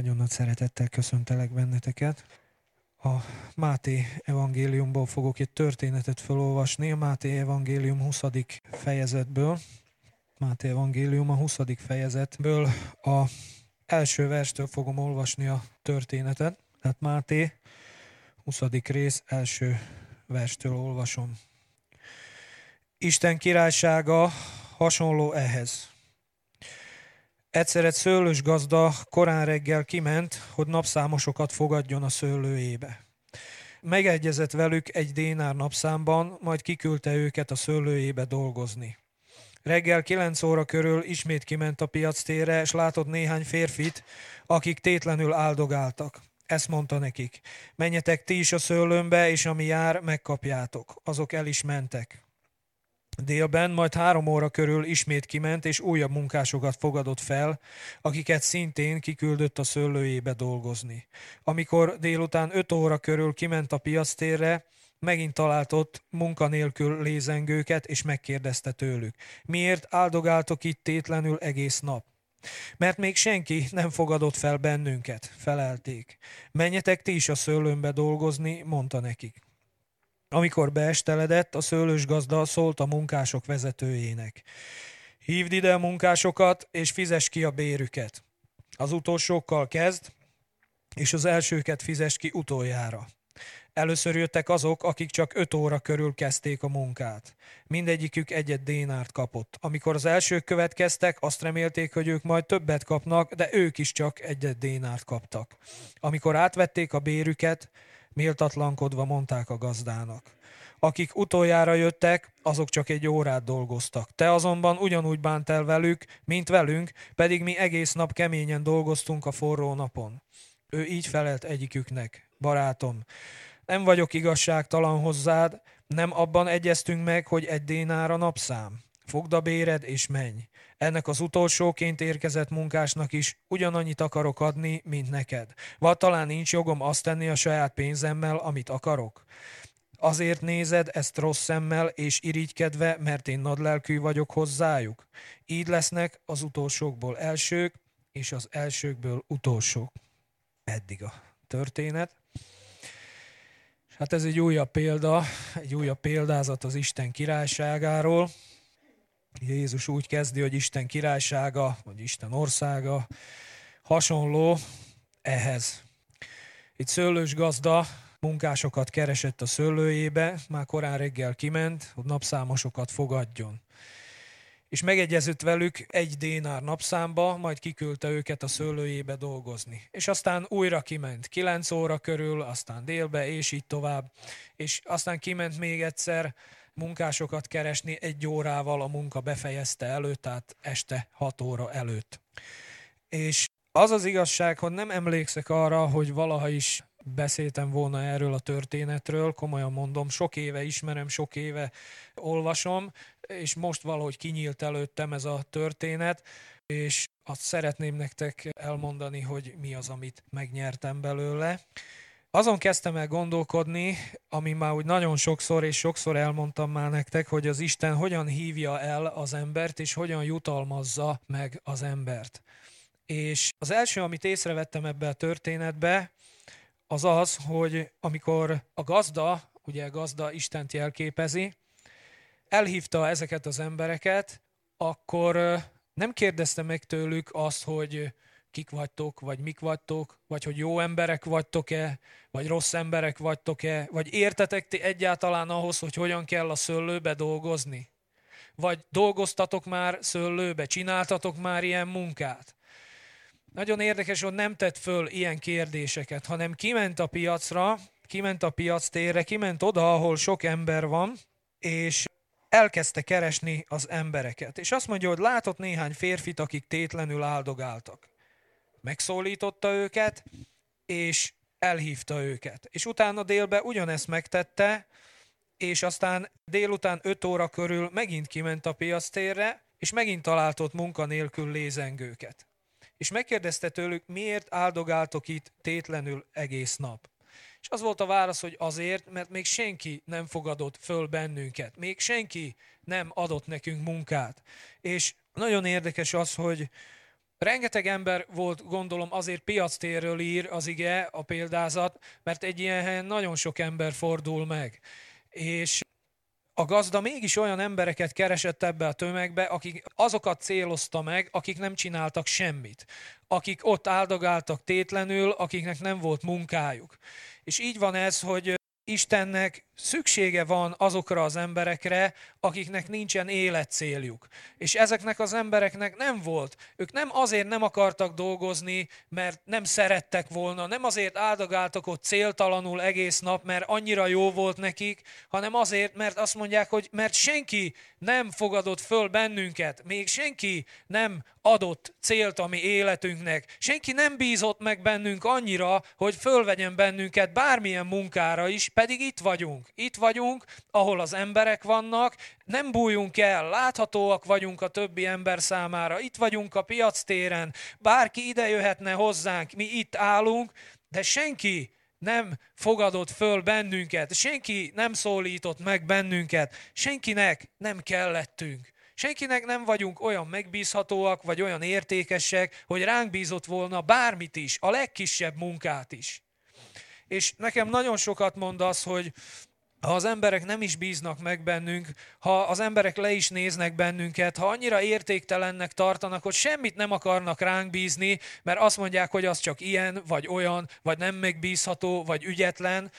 Nagyon nagy szeretettel köszöntelek benneteket. A Máté evangéliumból fogok egy történetet felolvasni, a Máté evangélium 20. fejezetből. Máté evangélium a 20. fejezetből a első verstől fogom olvasni a történetet. Tehát Máté 20. rész első verstől olvasom. Isten királysága hasonló ehhez. Egyszer egy szőlős gazda korán reggel kiment, hogy napszámosokat fogadjon a szőlőjébe. Megegyezett velük egy dénár napszámban, majd kiküldte őket a szőlőjébe dolgozni. Reggel kilenc óra körül ismét kiment a piac tére, és látott néhány férfit, akik tétlenül áldogáltak. Ezt mondta nekik, menjetek ti is a szőlőmbe, és ami jár, megkapjátok. Azok el is mentek. Délben, majd három óra körül ismét kiment, és újabb munkásokat fogadott fel, akiket szintén kiküldött a szőlőjébe dolgozni. Amikor délután öt óra körül kiment a piasztérre, megint talált ott munkanélkül lézengőket, és megkérdezte tőlük, miért áldogáltok itt tétlenül egész nap? Mert még senki nem fogadott fel bennünket, felelték. Menjetek ti is a szőlőmbe dolgozni, mondta nekik. Amikor beesteledett, a szőlős gazda szólt a munkások vezetőjének. Hívd ide a munkásokat, és fizes ki a bérüket. Az utolsókkal kezd, és az elsőket fizes ki utoljára. Először jöttek azok, akik csak öt óra körül kezdték a munkát. Mindegyikük egyet dénárt kapott. Amikor az elsők következtek, azt remélték, hogy ők majd többet kapnak, de ők is csak egyet dénárt kaptak. Amikor átvették a bérüket, Méltatlankodva mondták a gazdának. Akik utoljára jöttek, azok csak egy órát dolgoztak. Te azonban ugyanúgy bántál velük, mint velünk, pedig mi egész nap keményen dolgoztunk a forró napon. Ő így felelt egyiküknek. Barátom, nem vagyok igazságtalan hozzád, nem abban egyeztünk meg, hogy egy dénár a napszám. Fogd a béred és menj. Ennek az utolsóként érkezett munkásnak is ugyanannyit akarok adni, mint neked. Vagy talán nincs jogom azt tenni a saját pénzemmel, amit akarok? Azért nézed ezt rossz szemmel és irigykedve, mert én nagylelkű vagyok hozzájuk. Így lesznek az utolsókból elsők, és az elsőkből utolsók. Eddig a történet. Hát ez egy újabb példa, egy újabb példázat az Isten királyságáról. Jézus úgy kezdi, hogy Isten királysága, vagy Isten országa hasonló ehhez. Itt szőlős gazda munkásokat keresett a szőlőjébe, már korán reggel kiment, hogy napszámosokat fogadjon. És megegyezett velük egy dénár napszámba, majd kiküldte őket a szőlőjébe dolgozni. És aztán újra kiment, kilenc óra körül, aztán délbe, és így tovább. És aztán kiment még egyszer, munkásokat keresni egy órával a munka befejezte előtt, tehát este 6 óra előtt. És az az igazság, hogy nem emlékszek arra, hogy valaha is beszéltem volna erről a történetről, komolyan mondom, sok éve ismerem, sok éve olvasom, és most valahogy kinyílt előttem ez a történet, és azt szeretném nektek elmondani, hogy mi az, amit megnyertem belőle. Azon kezdtem el gondolkodni, ami már úgy nagyon sokszor és sokszor elmondtam már nektek, hogy az Isten hogyan hívja el az embert, és hogyan jutalmazza meg az embert. És az első, amit észrevettem ebbe a történetbe, az az, hogy amikor a gazda, ugye a gazda Istent jelképezi, elhívta ezeket az embereket, akkor nem kérdezte meg tőlük azt, hogy kik vagytok, vagy mik vagytok, vagy hogy jó emberek vagytok-e, vagy rossz emberek vagytok-e, vagy értetek ti egyáltalán ahhoz, hogy hogyan kell a szőlőbe dolgozni? Vagy dolgoztatok már szőlőbe, csináltatok már ilyen munkát? Nagyon érdekes, hogy nem tett föl ilyen kérdéseket, hanem kiment a piacra, kiment a piac térre, kiment oda, ahol sok ember van, és elkezdte keresni az embereket. És azt mondja, hogy látott néhány férfit, akik tétlenül áldogáltak megszólította őket, és elhívta őket. És utána délbe ugyanezt megtette, és aztán délután 5 óra körül megint kiment a piasztérre, és megint talált ott munkanélkül lézengőket. És megkérdezte tőlük, miért áldogáltok itt tétlenül egész nap. És az volt a válasz, hogy azért, mert még senki nem fogadott föl bennünket, még senki nem adott nekünk munkát. És nagyon érdekes az, hogy Rengeteg ember volt, gondolom, azért piactérről ír az ige, a példázat, mert egy ilyen helyen nagyon sok ember fordul meg. És a gazda mégis olyan embereket keresett ebbe a tömegbe, akik azokat célozta meg, akik nem csináltak semmit, akik ott áldogáltak tétlenül, akiknek nem volt munkájuk. És így van ez, hogy Istennek szüksége van azokra az emberekre, akiknek nincsen életcéljuk. És ezeknek az embereknek nem volt. Ők nem azért nem akartak dolgozni, mert nem szerettek volna, nem azért áldogáltak ott céltalanul egész nap, mert annyira jó volt nekik, hanem azért, mert azt mondják, hogy mert senki nem fogadott föl bennünket, még senki nem adott célt a mi életünknek. Senki nem bízott meg bennünk annyira, hogy fölvegyen bennünket bármilyen munkára is, pedig itt vagyunk itt vagyunk, ahol az emberek vannak, nem bújunk el, láthatóak vagyunk a többi ember számára, itt vagyunk a piac téren, bárki ide jöhetne hozzánk, mi itt állunk, de senki nem fogadott föl bennünket, senki nem szólított meg bennünket, senkinek nem kellettünk. Senkinek nem vagyunk olyan megbízhatóak, vagy olyan értékesek, hogy ránk bízott volna bármit is, a legkisebb munkát is. És nekem nagyon sokat mond az, hogy ha az emberek nem is bíznak meg bennünk, ha az emberek le is néznek bennünket, ha annyira értéktelennek tartanak, hogy semmit nem akarnak ránk bízni, mert azt mondják, hogy az csak ilyen, vagy olyan, vagy nem megbízható, vagy ügyetlen,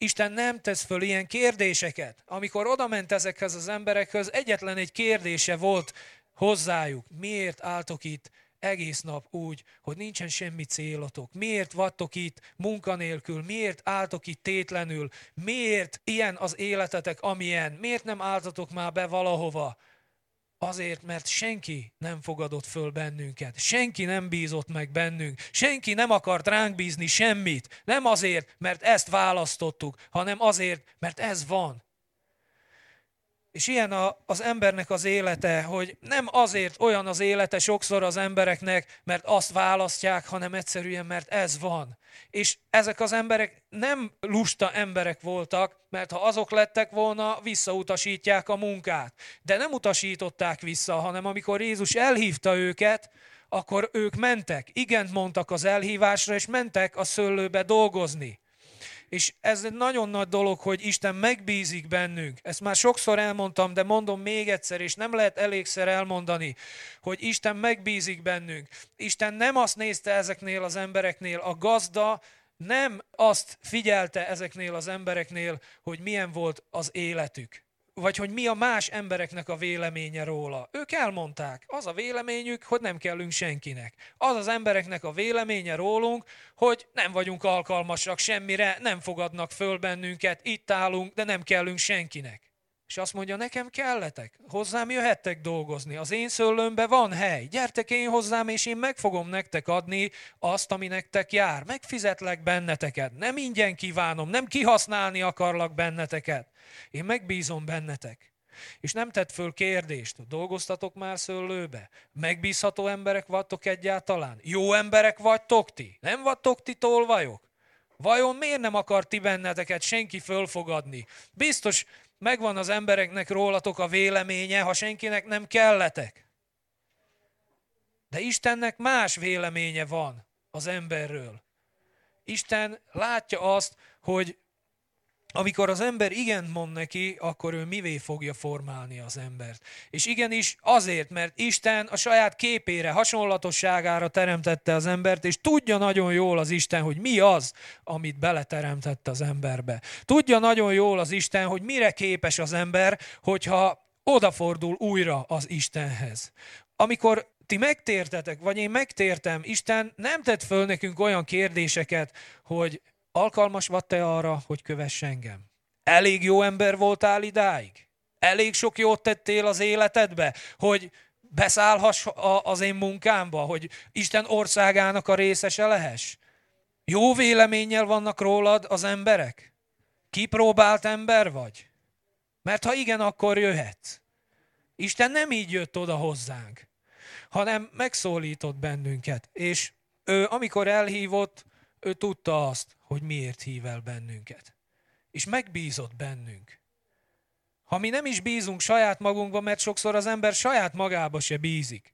Isten nem tesz föl ilyen kérdéseket. Amikor odament ezekhez az emberekhez, egyetlen egy kérdése volt hozzájuk. Miért álltok itt egész nap úgy, hogy nincsen semmi célotok. Miért vattok itt munkanélkül? Miért álltok itt tétlenül? Miért ilyen az életetek, amilyen? Miért nem álltatok már be valahova? Azért, mert senki nem fogadott föl bennünket, senki nem bízott meg bennünk, senki nem akart ránk bízni semmit. Nem azért, mert ezt választottuk, hanem azért, mert ez van. És ilyen a, az embernek az élete, hogy nem azért olyan az élete sokszor az embereknek, mert azt választják, hanem egyszerűen, mert ez van. És ezek az emberek nem lusta emberek voltak, mert ha azok lettek volna, visszautasítják a munkát. De nem utasították vissza, hanem amikor Jézus elhívta őket, akkor ők mentek, igent mondtak az elhívásra, és mentek a szőlőbe dolgozni. És ez egy nagyon nagy dolog, hogy Isten megbízik bennünk. Ezt már sokszor elmondtam, de mondom még egyszer, és nem lehet elégszer elmondani, hogy Isten megbízik bennünk. Isten nem azt nézte ezeknél az embereknél, a gazda nem azt figyelte ezeknél az embereknél, hogy milyen volt az életük vagy hogy mi a más embereknek a véleménye róla. Ők elmondták, az a véleményük, hogy nem kellünk senkinek. Az az embereknek a véleménye rólunk, hogy nem vagyunk alkalmasak semmire, nem fogadnak föl bennünket, itt állunk, de nem kellünk senkinek. És azt mondja, nekem kelletek, hozzám jöhettek dolgozni, az én szőlőmbe van hely, gyertek én hozzám, és én meg fogom nektek adni azt, ami nektek jár. Megfizetlek benneteket, nem ingyen kívánom, nem kihasználni akarlak benneteket. Én megbízom bennetek. És nem tett föl kérdést, dolgoztatok már szőlőbe? Megbízható emberek vagytok egyáltalán? Jó emberek vagytok ti? Nem vagytok ti tolvajok? Vajon miért nem akar ti benneteket senki fölfogadni? Biztos megvan az embereknek rólatok a véleménye, ha senkinek nem kelletek. De Istennek más véleménye van az emberről. Isten látja azt, hogy amikor az ember igen mond neki, akkor ő mivé fogja formálni az embert. És igenis azért, mert Isten a saját képére, hasonlatosságára teremtette az embert, és tudja nagyon jól az Isten, hogy mi az, amit beleteremtett az emberbe. Tudja nagyon jól az Isten, hogy mire képes az ember, hogyha odafordul újra az Istenhez. Amikor ti megtértetek, vagy én megtértem, Isten nem tett föl nekünk olyan kérdéseket, hogy Alkalmas vagy te arra, hogy kövess engem? Elég jó ember voltál idáig? Elég sok jót tettél az életedbe, hogy beszállhass a, az én munkámba, hogy Isten országának a részese lehess? Jó véleménnyel vannak rólad az emberek? Kipróbált ember vagy? Mert ha igen, akkor jöhetsz. Isten nem így jött oda hozzánk, hanem megszólított bennünket. És ő, amikor elhívott, ő tudta azt, hogy miért hív el bennünket. És megbízott bennünk. Ha mi nem is bízunk saját magunkba, mert sokszor az ember saját magába se bízik.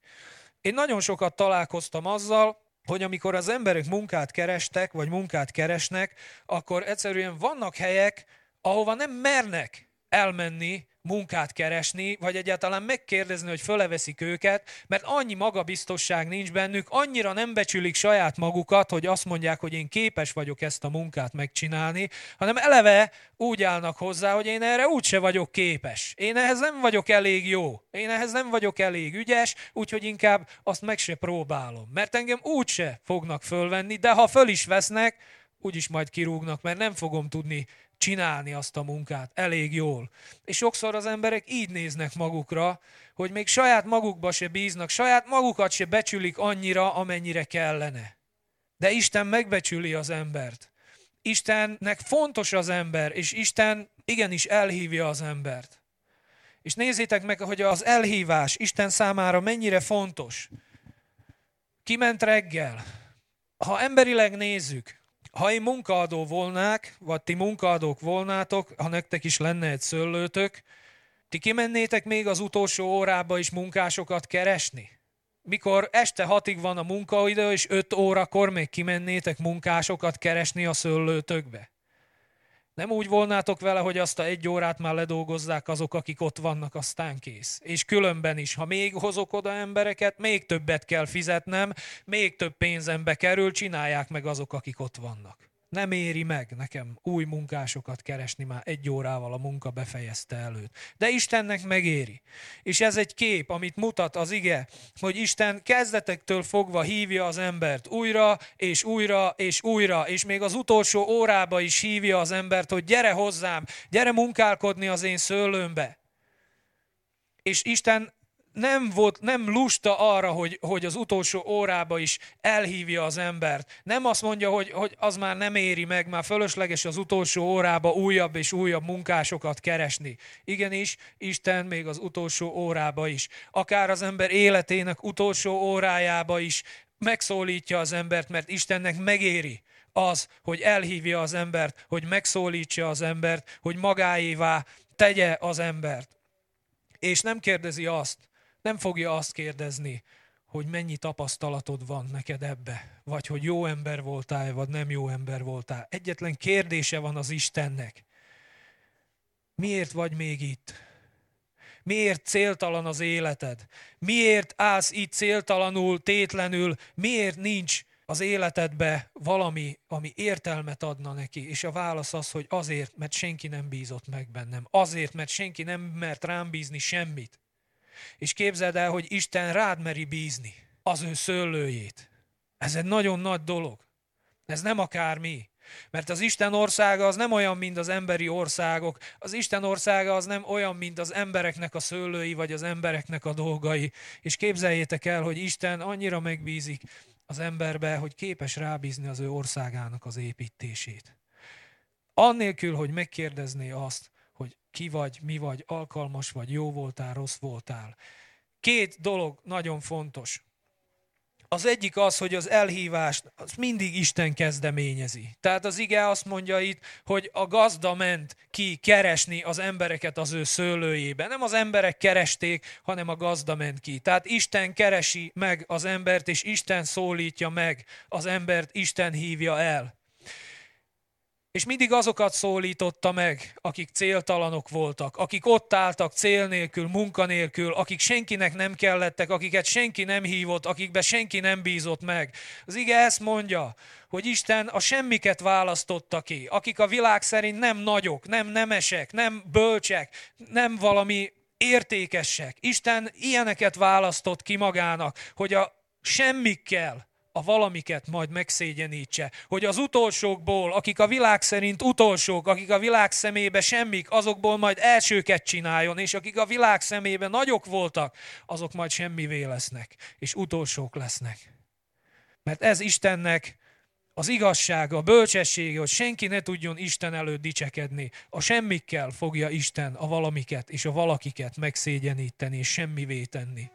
Én nagyon sokat találkoztam azzal, hogy amikor az emberek munkát kerestek, vagy munkát keresnek, akkor egyszerűen vannak helyek, ahova nem mernek elmenni, munkát keresni, vagy egyáltalán megkérdezni, hogy föleveszik őket, mert annyi magabiztosság nincs bennük, annyira nem becsülik saját magukat, hogy azt mondják, hogy én képes vagyok ezt a munkát megcsinálni, hanem eleve úgy állnak hozzá, hogy én erre úgyse vagyok képes. Én ehhez nem vagyok elég jó, én ehhez nem vagyok elég ügyes, úgyhogy inkább azt meg se próbálom. Mert engem úgyse fognak fölvenni, de ha föl is vesznek, úgyis majd kirúgnak, mert nem fogom tudni csinálni azt a munkát elég jól. És sokszor az emberek így néznek magukra, hogy még saját magukba se bíznak, saját magukat se becsülik annyira, amennyire kellene. De Isten megbecsüli az embert. Istennek fontos az ember, és Isten igenis elhívja az embert. És nézzétek meg, hogy az elhívás Isten számára mennyire fontos. Kiment reggel. Ha emberileg nézzük, ha én munkaadó volnák, vagy ti munkaadók volnátok, ha nektek is lenne egy szöllőtök, ti kimennétek még az utolsó órába is munkásokat keresni? Mikor este hatig van a munkaidő, és öt órakor még kimennétek munkásokat keresni a szöllőtökbe? Nem úgy volnátok vele, hogy azt a egy órát már ledolgozzák azok, akik ott vannak, aztán kész. És különben is, ha még hozok oda embereket, még többet kell fizetnem, még több pénzembe kerül, csinálják meg azok, akik ott vannak. Nem éri meg nekem új munkásokat keresni már egy órával a munka befejezte előtt. De Istennek megéri. És ez egy kép, amit mutat az ige, hogy Isten kezdetektől fogva hívja az embert újra, és újra, és újra, és még az utolsó órába is hívja az embert, hogy gyere hozzám, gyere munkálkodni az én szőlőmbe. És Isten nem, volt, nem lusta arra, hogy, hogy az utolsó órába is elhívja az embert. Nem azt mondja, hogy, hogy az már nem éri meg, már fölösleges az utolsó órába újabb és újabb munkásokat keresni. Igenis, Isten még az utolsó órába is. Akár az ember életének utolsó órájába is megszólítja az embert, mert Istennek megéri az, hogy elhívja az embert, hogy megszólítsa az embert, hogy magáévá tegye az embert. És nem kérdezi azt, nem fogja azt kérdezni, hogy mennyi tapasztalatod van neked ebbe, vagy hogy jó ember voltál, vagy nem jó ember voltál. Egyetlen kérdése van az Istennek. Miért vagy még itt? Miért céltalan az életed? Miért állsz itt céltalanul, tétlenül? Miért nincs az életedbe valami, ami értelmet adna neki, és a válasz az, hogy azért, mert senki nem bízott meg bennem, azért, mert senki nem mert rám bízni semmit. És képzeld el, hogy Isten rád meri bízni az ő szőlőjét. Ez egy nagyon nagy dolog. Ez nem akármi. Mert az Isten országa az nem olyan, mint az emberi országok. Az Isten országa az nem olyan, mint az embereknek a szőlői, vagy az embereknek a dolgai. És képzeljétek el, hogy Isten annyira megbízik az emberbe, hogy képes rábízni az ő országának az építését. Annélkül, hogy megkérdezné azt, hogy ki vagy, mi vagy, alkalmas vagy, jó voltál, rossz voltál. Két dolog nagyon fontos. Az egyik az, hogy az elhívást az mindig Isten kezdeményezi. Tehát az ige azt mondja itt, hogy a gazda ment ki keresni az embereket az ő szőlőjébe. Nem az emberek keresték, hanem a gazda ment ki. Tehát Isten keresi meg az embert, és Isten szólítja meg az embert, Isten hívja el. És mindig azokat szólította meg, akik céltalanok voltak, akik ott álltak cél nélkül, munka nélkül, akik senkinek nem kellettek, akiket senki nem hívott, akikbe senki nem bízott meg. Az ige ezt mondja, hogy Isten a semmiket választotta ki, akik a világ szerint nem nagyok, nem nemesek, nem bölcsek, nem valami értékesek. Isten ilyeneket választott ki magának, hogy a semmikkel a valamiket majd megszégyenítse. Hogy az utolsókból, akik a világ szerint utolsók, akik a világ szemébe semmik, azokból majd elsőket csináljon, és akik a világ szemébe nagyok voltak, azok majd semmivé lesznek, és utolsók lesznek. Mert ez Istennek az igazsága, a bölcsessége, hogy senki ne tudjon Isten előtt dicsekedni. A semmikkel fogja Isten a valamiket és a valakiket megszégyeníteni és semmivé tenni.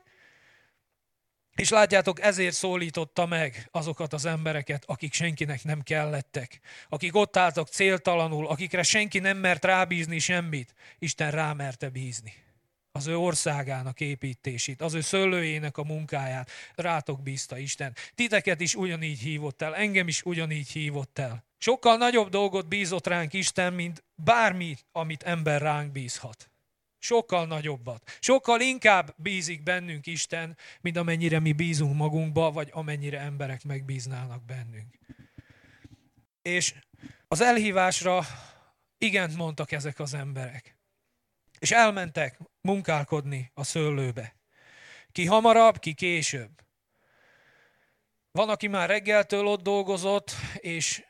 És látjátok, ezért szólította meg azokat az embereket, akik senkinek nem kellettek, akik ott álltak céltalanul, akikre senki nem mert rábízni semmit, Isten rámerte bízni. Az ő országának építését, az ő szőlőjének a munkáját rátok bízta Isten. Titeket is ugyanígy hívott el, engem is ugyanígy hívott el. Sokkal nagyobb dolgot bízott ránk Isten, mint bármi, amit ember ránk bízhat. Sokkal nagyobbat. Sokkal inkább bízik bennünk Isten, mint amennyire mi bízunk magunkba, vagy amennyire emberek megbíználnak bennünk. És az elhívásra igent mondtak ezek az emberek. És elmentek munkálkodni a szőlőbe. Ki hamarabb, ki később. Van, aki már reggeltől ott dolgozott, és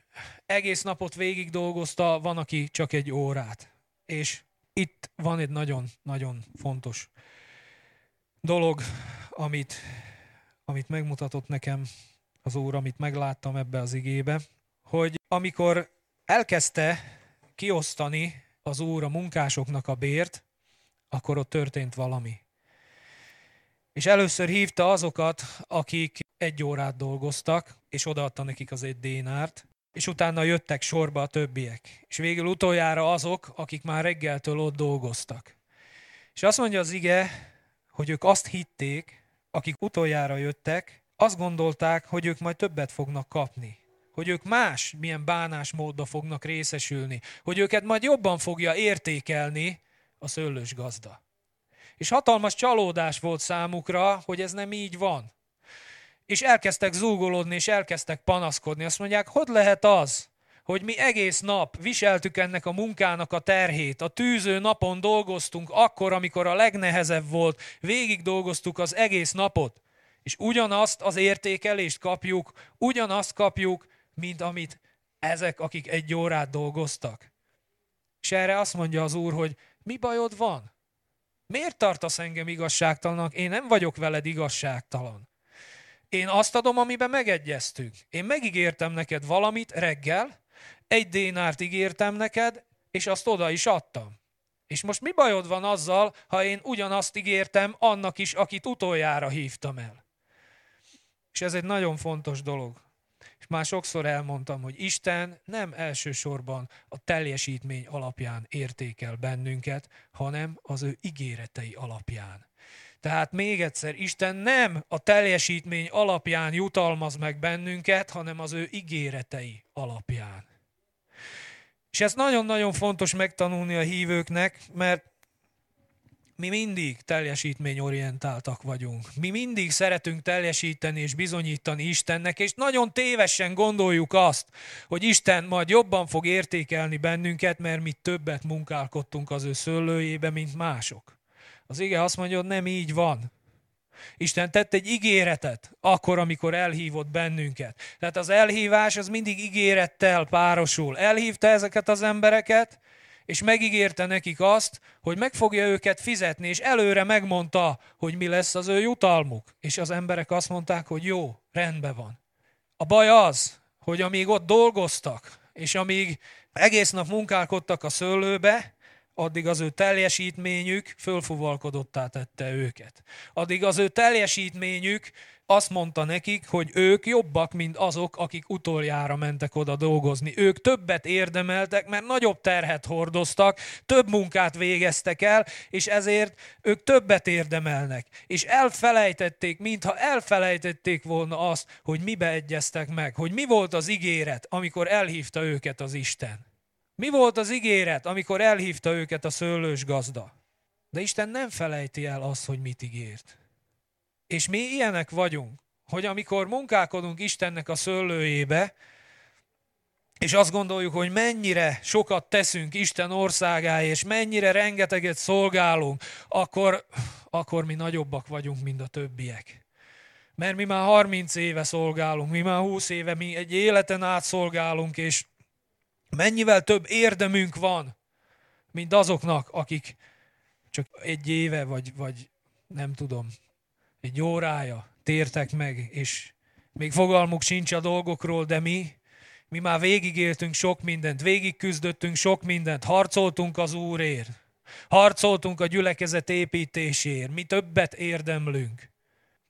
egész napot végig dolgozta, van, aki csak egy órát. És itt van egy nagyon-nagyon fontos dolog, amit, amit megmutatott nekem az Úr, amit megláttam ebbe az igébe, hogy amikor elkezdte kiosztani az Úr a munkásoknak a bért, akkor ott történt valami. És először hívta azokat, akik egy órát dolgoztak, és odaadta nekik az egy dénárt, és utána jöttek sorba a többiek. És végül utoljára azok, akik már reggeltől ott dolgoztak. És azt mondja az ige, hogy ők azt hitték, akik utoljára jöttek, azt gondolták, hogy ők majd többet fognak kapni. Hogy ők más milyen bánásmódba fognak részesülni. Hogy őket majd jobban fogja értékelni a szőlős gazda. És hatalmas csalódás volt számukra, hogy ez nem így van és elkezdtek zúgolódni, és elkezdtek panaszkodni. Azt mondják, hogy lehet az, hogy mi egész nap viseltük ennek a munkának a terhét. A tűző napon dolgoztunk akkor, amikor a legnehezebb volt, végig dolgoztuk az egész napot, és ugyanazt az értékelést kapjuk, ugyanazt kapjuk, mint amit ezek, akik egy órát dolgoztak. És erre azt mondja az Úr, hogy mi bajod van? Miért tartasz engem igazságtalannak? Én nem vagyok veled igazságtalan. Én azt adom, amiben megegyeztük. Én megígértem neked valamit reggel, egy dénárt ígértem neked, és azt oda is adtam. És most mi bajod van azzal, ha én ugyanazt ígértem annak is, akit utoljára hívtam el? És ez egy nagyon fontos dolog. És már sokszor elmondtam, hogy Isten nem elsősorban a teljesítmény alapján értékel bennünket, hanem az ő ígéretei alapján. Tehát még egyszer, Isten nem a teljesítmény alapján jutalmaz meg bennünket, hanem az ő ígéretei alapján. És ezt nagyon-nagyon fontos megtanulni a hívőknek, mert mi mindig teljesítményorientáltak vagyunk. Mi mindig szeretünk teljesíteni és bizonyítani Istennek, és nagyon tévesen gondoljuk azt, hogy Isten majd jobban fog értékelni bennünket, mert mi többet munkálkodtunk az ő szőlőjébe, mint mások. Az ige azt mondja, hogy nem így van. Isten tett egy ígéretet, akkor, amikor elhívott bennünket. Tehát az elhívás az mindig ígérettel párosul. Elhívta ezeket az embereket, és megígérte nekik azt, hogy meg fogja őket fizetni, és előre megmondta, hogy mi lesz az ő jutalmuk. És az emberek azt mondták, hogy jó, rendben van. A baj az, hogy amíg ott dolgoztak, és amíg egész nap munkálkodtak a szőlőbe, addig az ő teljesítményük fölfuvalkodottá tette őket. Addig az ő teljesítményük azt mondta nekik, hogy ők jobbak, mint azok, akik utoljára mentek oda dolgozni. Ők többet érdemeltek, mert nagyobb terhet hordoztak, több munkát végeztek el, és ezért ők többet érdemelnek. És elfelejtették, mintha elfelejtették volna azt, hogy mibe egyeztek meg, hogy mi volt az ígéret, amikor elhívta őket az Isten. Mi volt az ígéret, amikor elhívta őket a szőlős gazda? De Isten nem felejti el azt, hogy mit ígért. És mi ilyenek vagyunk, hogy amikor munkálkodunk Istennek a szőlőjébe, és azt gondoljuk, hogy mennyire sokat teszünk Isten országáé, és mennyire rengeteget szolgálunk, akkor, akkor mi nagyobbak vagyunk, mint a többiek. Mert mi már 30 éve szolgálunk, mi már 20 éve, mi egy életen át szolgálunk, és Mennyivel több érdemünk van, mint azoknak, akik csak egy éve, vagy, vagy nem tudom, egy órája tértek meg, és még fogalmuk sincs a dolgokról, de mi, mi már végigéltünk sok mindent, végigküzdöttünk sok mindent, harcoltunk az Úrért, harcoltunk a gyülekezet építéséért, mi többet érdemlünk.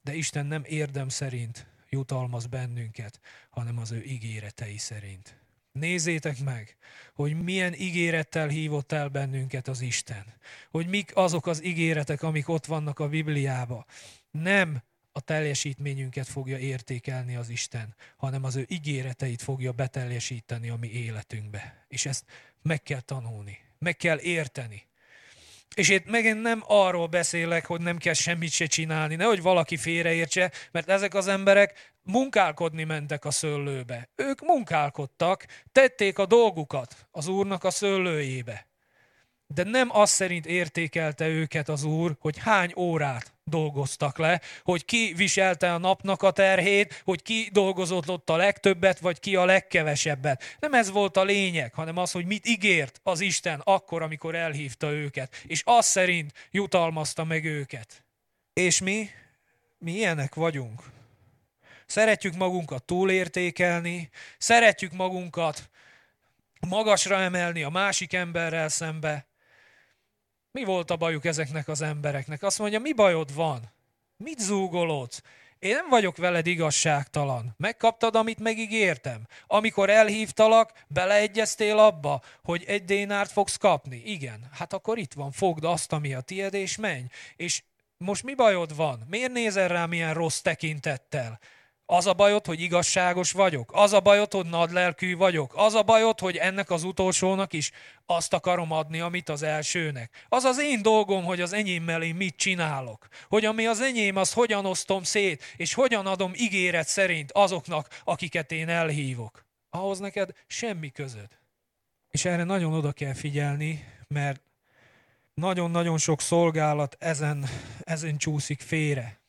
De Isten nem érdem szerint jutalmaz bennünket, hanem az ő ígéretei szerint. Nézzétek meg, hogy milyen ígérettel hívott el bennünket az Isten. Hogy mik azok az ígéretek, amik ott vannak a Bibliába. Nem a teljesítményünket fogja értékelni az Isten, hanem az ő ígéreteit fogja beteljesíteni a mi életünkbe. És ezt meg kell tanulni, meg kell érteni. És itt megint nem arról beszélek, hogy nem kell semmit se csinálni, nehogy valaki félreértse, mert ezek az emberek munkálkodni mentek a szőlőbe. Ők munkálkodtak, tették a dolgukat az úrnak a szőlőjébe de nem az szerint értékelte őket az Úr, hogy hány órát dolgoztak le, hogy ki viselte a napnak a terhét, hogy ki dolgozott ott a legtöbbet, vagy ki a legkevesebbet. Nem ez volt a lényeg, hanem az, hogy mit ígért az Isten akkor, amikor elhívta őket, és az szerint jutalmazta meg őket. És mi? Mi ilyenek vagyunk. Szeretjük magunkat túlértékelni, szeretjük magunkat magasra emelni a másik emberrel szembe, mi volt a bajuk ezeknek az embereknek? Azt mondja, mi bajod van? Mit zúgolódsz? Én nem vagyok veled igazságtalan. Megkaptad, amit megígértem. Amikor elhívtalak, beleegyeztél abba, hogy egy dénárt fogsz kapni. Igen, hát akkor itt van, fogd azt, ami a tiéd, és menj. És most mi bajod van? Miért nézel rám ilyen rossz tekintettel? Az a bajod, hogy igazságos vagyok. Az a bajod, hogy nadlelkű vagyok. Az a bajod, hogy ennek az utolsónak is azt akarom adni, amit az elsőnek. Az az én dolgom, hogy az enyémmel én mit csinálok. Hogy ami az enyém, az hogyan osztom szét, és hogyan adom ígéret szerint azoknak, akiket én elhívok. Ahhoz neked semmi közöd. És erre nagyon oda kell figyelni, mert nagyon-nagyon sok szolgálat ezen, ezen csúszik félre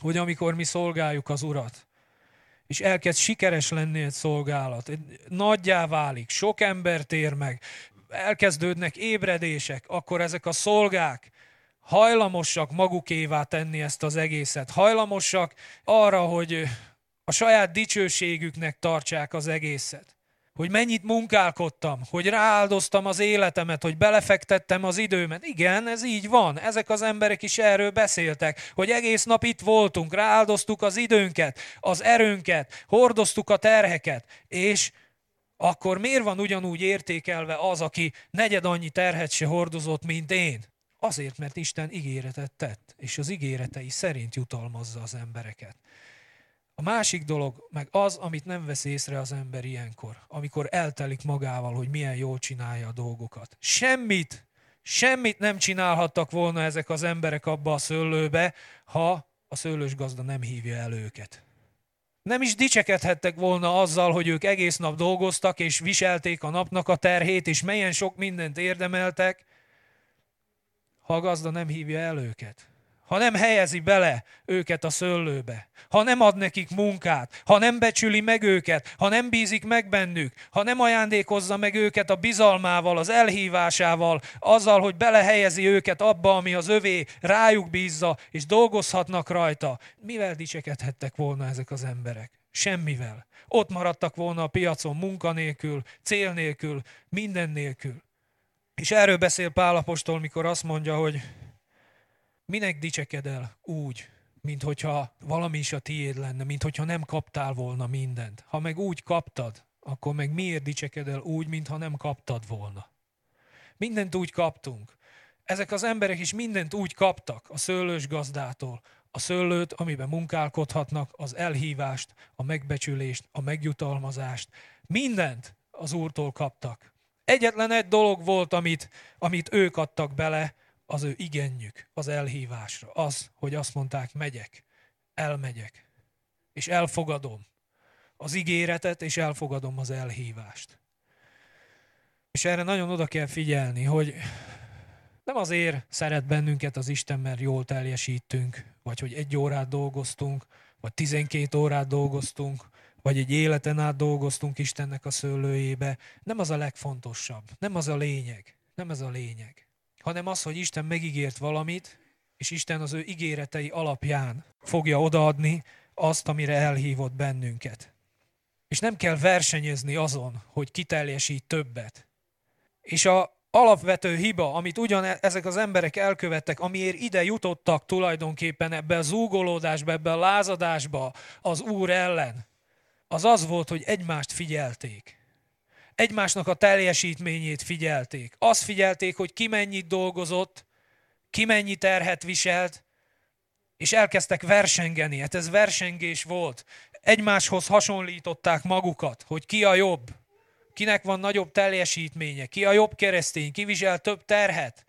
hogy amikor mi szolgáljuk az Urat, és elkezd sikeres lenni egy szolgálat, egy nagyjá válik, sok ember tér meg, elkezdődnek ébredések, akkor ezek a szolgák hajlamosak magukévá tenni ezt az egészet, hajlamosak arra, hogy a saját dicsőségüknek tartsák az egészet hogy mennyit munkálkodtam, hogy rááldoztam az életemet, hogy belefektettem az időmet. Igen, ez így van. Ezek az emberek is erről beszéltek, hogy egész nap itt voltunk, rááldoztuk az időnket, az erőnket, hordoztuk a terheket, és akkor miért van ugyanúgy értékelve az, aki negyed annyi terhet se hordozott, mint én? Azért, mert Isten ígéretet tett, és az ígéretei szerint jutalmazza az embereket. A másik dolog meg az, amit nem vesz észre az ember ilyenkor, amikor eltelik magával, hogy milyen jól csinálja a dolgokat. Semmit, semmit nem csinálhattak volna ezek az emberek abba a szőlőbe, ha a szőlős gazda nem hívja el őket. Nem is dicsekedhettek volna azzal, hogy ők egész nap dolgoztak, és viselték a napnak a terhét, és melyen sok mindent érdemeltek, ha a gazda nem hívja el őket ha nem helyezi bele őket a szöllőbe, ha nem ad nekik munkát, ha nem becsüli meg őket, ha nem bízik meg bennük, ha nem ajándékozza meg őket a bizalmával, az elhívásával, azzal, hogy belehelyezi őket abba, ami az övé, rájuk bízza, és dolgozhatnak rajta. Mivel dicsekedhettek volna ezek az emberek? Semmivel. Ott maradtak volna a piacon munkanélkül, cél nélkül, minden nélkül. És erről beszél Pálapostól, mikor azt mondja, hogy Minek dicsekedel úgy, mint hogyha valami is a tiéd lenne, mint hogyha nem kaptál volna mindent. Ha meg úgy kaptad, akkor meg miért dicsekedel úgy, mintha nem kaptad volna? Mindent úgy kaptunk. Ezek az emberek is mindent úgy kaptak a szőlős gazdától, a szőlőt, amiben munkálkodhatnak, az elhívást, a megbecsülést, a megjutalmazást, mindent az Úrtól kaptak. Egyetlen egy dolog volt, amit, amit ők adtak bele, az ő igenjük, az elhívásra, az, hogy azt mondták, megyek, elmegyek, és elfogadom az ígéretet, és elfogadom az elhívást. És erre nagyon oda kell figyelni, hogy nem azért szeret bennünket az Isten, mert jól teljesítünk, vagy hogy egy órát dolgoztunk, vagy tizenkét órát dolgoztunk, vagy egy életen át dolgoztunk Istennek a szőlőjébe. Nem az a legfontosabb, nem az a lényeg, nem ez a lényeg hanem az, hogy Isten megígért valamit, és Isten az ő ígéretei alapján fogja odaadni azt, amire elhívott bennünket. És nem kell versenyezni azon, hogy kiteljesít többet. És a alapvető hiba, amit ugyan e- ezek az emberek elkövettek, amiért ide jutottak tulajdonképpen ebbe a zúgolódásba, ebbe a lázadásba az Úr ellen, az az volt, hogy egymást figyelték egymásnak a teljesítményét figyelték. Azt figyelték, hogy ki mennyit dolgozott, ki mennyi terhet viselt, és elkezdtek versengeni. Hát ez versengés volt. Egymáshoz hasonlították magukat, hogy ki a jobb, kinek van nagyobb teljesítménye, ki a jobb keresztény, ki visel több terhet.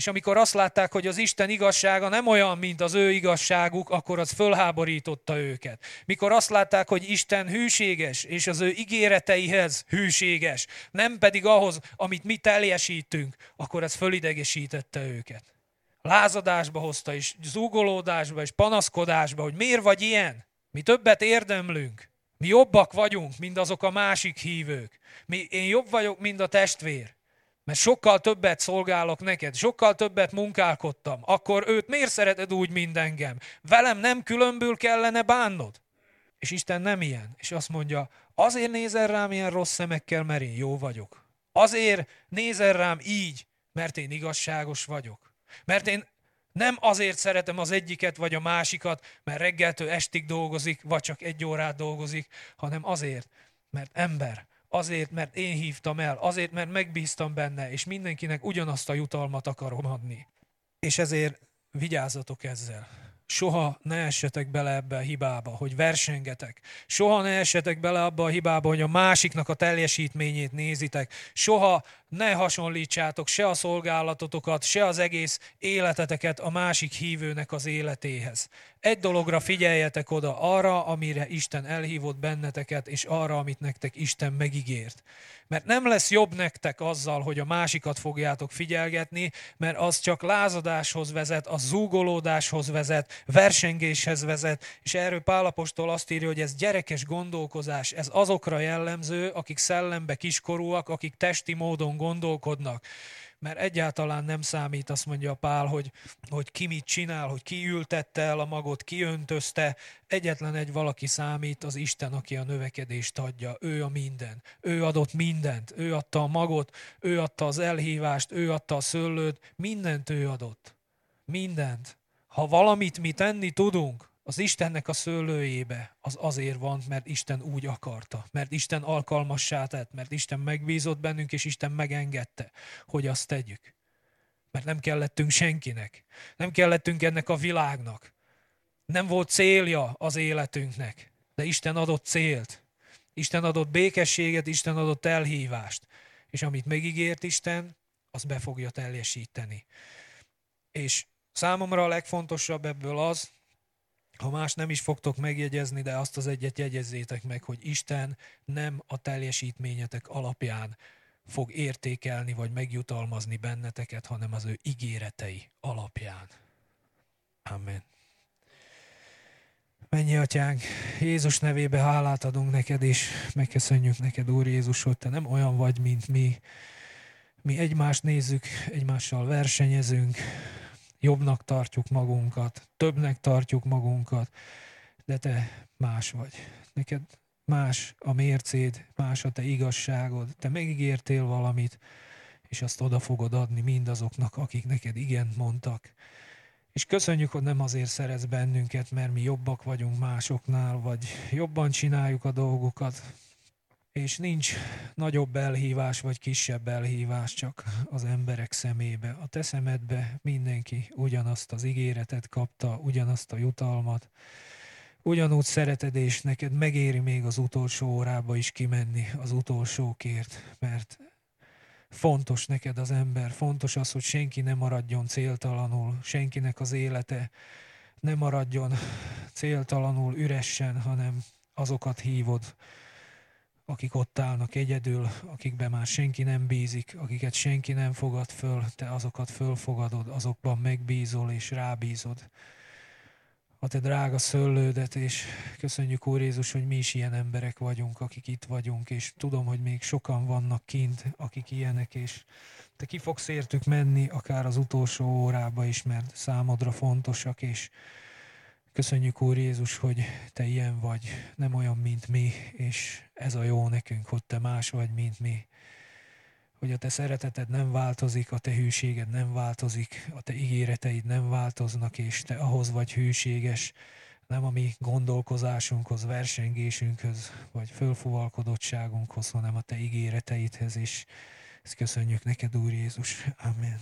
És amikor azt látták, hogy az Isten igazsága nem olyan, mint az ő igazságuk, akkor az fölháborította őket. Mikor azt látták, hogy Isten hűséges, és az ő ígéreteihez hűséges, nem pedig ahhoz, amit mi teljesítünk, akkor ez fölidegesítette őket. Lázadásba hozta, és zúgolódásba, és panaszkodásba, hogy miért vagy ilyen? Mi többet érdemlünk. Mi jobbak vagyunk, mint azok a másik hívők. Mi, én jobb vagyok, mint a testvér. Mert sokkal többet szolgálok neked, sokkal többet munkálkodtam. Akkor őt miért szereted úgy, mint engem? Velem nem különbül kellene bánnod? És Isten nem ilyen. És azt mondja, azért nézel rám ilyen rossz szemekkel, mert én jó vagyok. Azért nézel rám így, mert én igazságos vagyok. Mert én nem azért szeretem az egyiket vagy a másikat, mert reggeltől estig dolgozik, vagy csak egy órát dolgozik, hanem azért, mert ember, azért, mert én hívtam el, azért, mert megbíztam benne, és mindenkinek ugyanazt a jutalmat akarom adni. És ezért vigyázzatok ezzel. Soha ne essetek bele ebbe a hibába, hogy versengetek. Soha ne essetek bele abba a hibába, hogy a másiknak a teljesítményét nézitek. Soha ne hasonlítsátok se a szolgálatotokat, se az egész életeteket a másik hívőnek az életéhez. Egy dologra figyeljetek oda, arra, amire Isten elhívott benneteket, és arra, amit nektek Isten megígért. Mert nem lesz jobb nektek azzal, hogy a másikat fogjátok figyelgetni, mert az csak lázadáshoz vezet, a zúgolódáshoz vezet, versengéshez vezet, és erről Pálapostól azt írja, hogy ez gyerekes gondolkozás, ez azokra jellemző, akik szellembe kiskorúak, akik testi módon gondolkodnak mert egyáltalán nem számít, azt mondja Pál, hogy, hogy ki mit csinál, hogy ki ültette el a magot, ki öntözte, egyetlen egy valaki számít, az Isten, aki a növekedést adja, ő a minden, ő adott mindent, ő adta a magot, ő adta az elhívást, ő adta a szőlőt, mindent ő adott, mindent. Ha valamit mi tenni tudunk, az Istennek a szőlőjébe, az azért van, mert Isten úgy akarta, mert Isten alkalmassá tett, mert Isten megbízott bennünk, és Isten megengedte, hogy azt tegyük. Mert nem kellettünk senkinek, nem kellettünk ennek a világnak. Nem volt célja az életünknek, de Isten adott célt. Isten adott békességet, Isten adott elhívást. És amit megígért Isten, az be fogja teljesíteni. És számomra a legfontosabb ebből az, ha más nem is fogtok megjegyezni, de azt az egyet jegyezzétek meg, hogy Isten nem a teljesítményetek alapján fog értékelni vagy megjutalmazni benneteket, hanem az ő ígéretei alapján. Amen. Mennyi atyánk, Jézus nevébe hálát adunk neked, és megköszönjük neked, Úr Jézus, hogy te nem olyan vagy, mint mi. Mi egymást nézzük, egymással versenyezünk, jobbnak tartjuk magunkat, többnek tartjuk magunkat, de te más vagy. Neked más a mércéd, más a te igazságod, te megígértél valamit, és azt oda fogod adni mindazoknak, akik neked igent mondtak. És köszönjük, hogy nem azért szerez bennünket, mert mi jobbak vagyunk másoknál, vagy jobban csináljuk a dolgokat, és nincs nagyobb elhívás vagy kisebb elhívás csak az emberek szemébe. A te szemedbe mindenki ugyanazt az ígéretet kapta, ugyanazt a jutalmat, ugyanúgy szereted, és neked megéri még az utolsó órába is kimenni az utolsókért, mert fontos neked az ember, fontos az, hogy senki ne maradjon céltalanul, senkinek az élete ne maradjon céltalanul üresen, hanem azokat hívod, akik ott állnak egyedül, akikbe már senki nem bízik, akiket senki nem fogad föl, te azokat fölfogadod, azokban megbízol és rábízod. A te drága szöllődet, és köszönjük Úr Jézus, hogy mi is ilyen emberek vagyunk, akik itt vagyunk, és tudom, hogy még sokan vannak kint, akik ilyenek, és te ki fogsz értük menni, akár az utolsó órába is, mert számodra fontosak, és Köszönjük Úr Jézus, hogy Te ilyen vagy, nem olyan, mint mi, és ez a jó nekünk, hogy Te más vagy, mint mi. Hogy a Te szereteted nem változik, a Te hűséged nem változik, a Te ígéreteid nem változnak, és Te ahhoz vagy hűséges, nem a mi gondolkozásunkhoz, versengésünkhöz, vagy fölfúvalkodottságunkhoz, hanem a Te ígéreteidhez is. Ezt köszönjük neked, Úr Jézus. Amen.